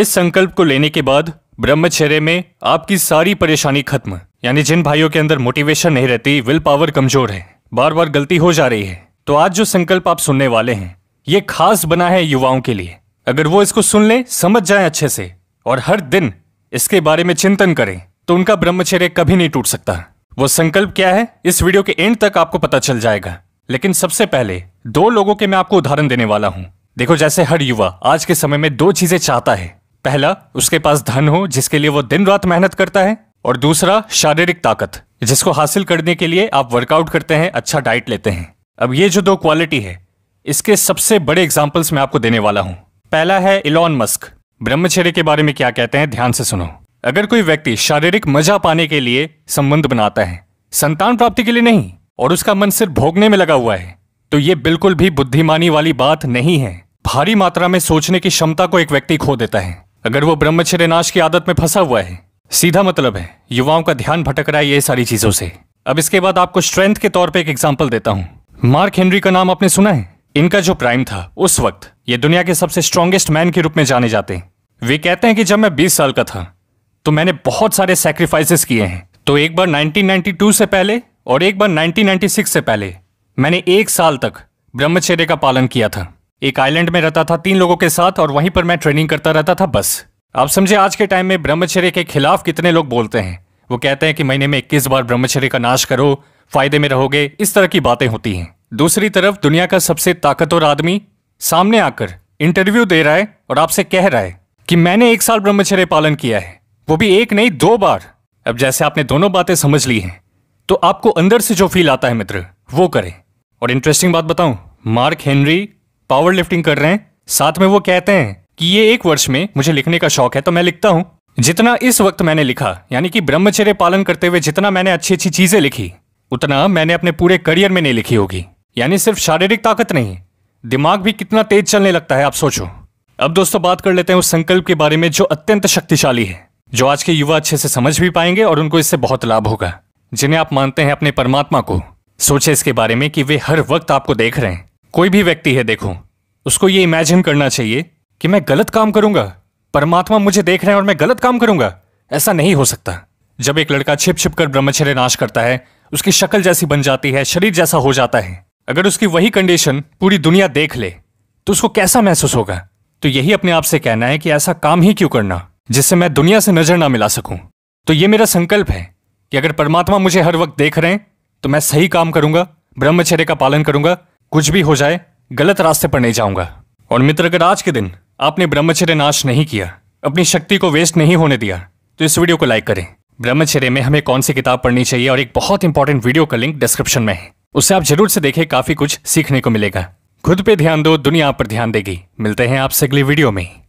इस संकल्प को लेने के बाद ब्रह्मचर्य में आपकी सारी परेशानी खत्म यानी जिन भाइयों के अंदर मोटिवेशन नहीं रहती विल पावर कमजोर है बार बार गलती हो जा रही है तो आज जो संकल्प आप सुनने वाले हैं ये खास बना है युवाओं के लिए अगर वो इसको सुन ले समझ जाए अच्छे से और हर दिन इसके बारे में चिंतन करें तो उनका ब्रह्मचर्य कभी नहीं टूट सकता वो संकल्प क्या है इस वीडियो के एंड तक आपको पता चल जाएगा लेकिन सबसे पहले दो लोगों के मैं आपको उदाहरण देने वाला हूँ देखो जैसे हर युवा आज के समय में दो चीजें चाहता है पहला उसके पास धन हो जिसके लिए वो दिन रात मेहनत करता है और दूसरा शारीरिक ताकत जिसको हासिल करने के लिए आप वर्कआउट करते हैं अच्छा डाइट लेते हैं अब ये जो दो क्वालिटी है इसके सबसे बड़े एग्जाम्पल्स मैं आपको देने वाला हूँ पहला है इलॉन मस्क ब्रह्मचर्य के बारे में क्या कहते हैं ध्यान से सुनो अगर कोई व्यक्ति शारीरिक मजा पाने के लिए संबंध बनाता है संतान प्राप्ति के लिए नहीं और उसका मन सिर्फ भोगने में लगा हुआ है तो ये बिल्कुल भी बुद्धिमानी वाली बात नहीं है भारी मात्रा में सोचने की क्षमता को एक व्यक्ति खो देता है अगर वो ब्रह्मचर्य नाश की आदत में फंसा हुआ है सीधा मतलब है युवाओं का ध्यान भटक रहा है ये सारी चीजों से अब इसके बाद आपको स्ट्रेंथ के तौर पे एक एग्जाम्पल देता हूँ मार्क हेनरी का नाम आपने सुना है इनका जो प्राइम था उस वक्त ये दुनिया के सबसे स्ट्रांगेस्ट मैन के रूप में जाने जाते हैं वे कहते हैं कि जब मैं बीस साल का था तो मैंने बहुत सारे सेक्रीफाइसेस किए हैं तो एक बार 1992 से पहले और एक बार 1996 से पहले मैंने एक साल तक ब्रह्मचर्य का पालन किया था एक आइलैंड में रहता था तीन लोगों के साथ और वहीं पर मैं ट्रेनिंग करता रहता था बस आप समझे आज के टाइम में ब्रह्मचर्य के खिलाफ कितने लोग बोलते हैं वो कहते हैं कि महीने में इक्कीस बार ब्रह्मचर्य का नाश करो फायदे में रहोगे इस तरह की बातें होती हैं दूसरी तरफ दुनिया का सबसे ताकतवर आदमी सामने आकर इंटरव्यू दे रहा है और आपसे कह रहा है कि मैंने एक साल ब्रह्मचर्य पालन किया है वो भी एक नहीं दो बार अब जैसे आपने दोनों बातें समझ ली हैं तो आपको अंदर से जो फील आता है मित्र वो करें और इंटरेस्टिंग बात बताऊं मार्क हेनरी पावर लिफ्टिंग कर रहे हैं साथ में वो कहते हैं कि ये एक वर्ष में मुझे लिखने का शौक है तो मैं लिखता हूँ जितना इस वक्त मैंने लिखा यानी कि ब्रह्मचर्य पालन करते हुए जितना मैंने अच्छी अच्छी चीजें लिखी उतना मैंने अपने पूरे करियर में नहीं लिखी होगी यानी सिर्फ शारीरिक ताकत नहीं दिमाग भी कितना तेज चलने लगता है आप सोचो अब दोस्तों बात कर लेते हैं उस संकल्प के बारे में जो अत्यंत शक्तिशाली है जो आज के युवा अच्छे से समझ भी पाएंगे और उनको इससे बहुत लाभ होगा जिन्हें आप मानते हैं अपने परमात्मा को सोचे इसके बारे में कि वे हर वक्त आपको देख रहे हैं कोई भी व्यक्ति है देखो उसको ये इमेजिन करना चाहिए कि मैं गलत काम करूंगा परमात्मा मुझे देख रहे हैं और मैं गलत काम करूंगा ऐसा नहीं हो सकता जब एक लड़का छिप छिप कर ब्रह्मचर्य नाश करता है उसकी शक्ल जैसी बन जाती है शरीर जैसा हो जाता है अगर उसकी वही कंडीशन पूरी दुनिया देख ले तो उसको कैसा महसूस होगा तो यही अपने आप से कहना है कि ऐसा काम ही क्यों करना जिससे मैं दुनिया से नजर ना मिला सकूं तो ये मेरा संकल्प है कि अगर परमात्मा मुझे हर वक्त देख रहे हैं तो मैं सही काम करूंगा ब्रह्मचर्य का पालन करूंगा कुछ भी हो जाए गलत रास्ते पर नहीं जाऊंगा और मित्र अगर आज के दिन आपने ब्रह्मचर्य नाश नहीं किया अपनी शक्ति को वेस्ट नहीं होने दिया तो इस वीडियो को लाइक करें ब्रह्मचर्य में हमें कौन सी किताब पढ़नी चाहिए और एक बहुत इंपॉर्टेंट वीडियो का लिंक डिस्क्रिप्शन में है उसे आप जरूर से देखें काफी कुछ सीखने को मिलेगा खुद पे ध्यान दो दुनिया आप पर ध्यान देगी मिलते हैं आपसे अगली वीडियो में